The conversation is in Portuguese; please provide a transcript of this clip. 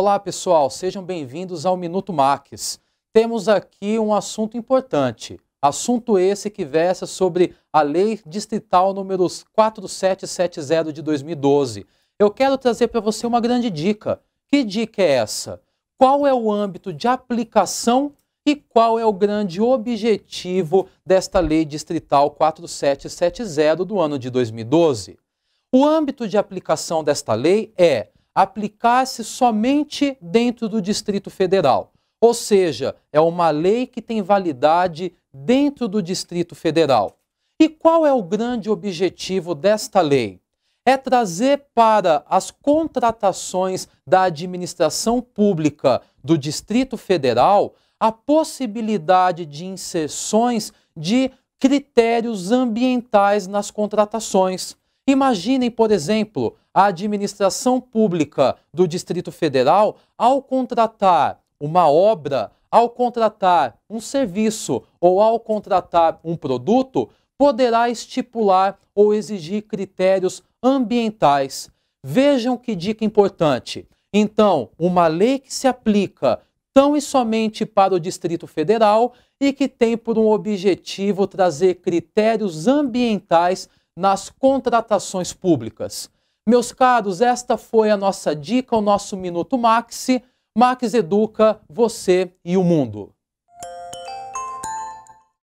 Olá, pessoal, sejam bem-vindos ao Minuto Max. Temos aqui um assunto importante. Assunto esse que versa sobre a Lei Distrital número 4770 de 2012. Eu quero trazer para você uma grande dica. Que dica é essa? Qual é o âmbito de aplicação e qual é o grande objetivo desta Lei Distrital 4770 do ano de 2012? O âmbito de aplicação desta lei é aplicar-se somente dentro do Distrito Federal. Ou seja, é uma lei que tem validade dentro do Distrito Federal. E qual é o grande objetivo desta lei? É trazer para as contratações da administração pública do Distrito Federal a possibilidade de inserções de critérios ambientais nas contratações. Imaginem, por exemplo, a administração pública do Distrito Federal ao contratar uma obra, ao contratar um serviço ou ao contratar um produto, poderá estipular ou exigir critérios ambientais. Vejam que dica importante. Então, uma lei que se aplica tão e somente para o Distrito Federal e que tem por um objetivo trazer critérios ambientais nas contratações públicas. Meus caros, esta foi a nossa dica, o nosso Minuto Maxi. Max educa você e o mundo.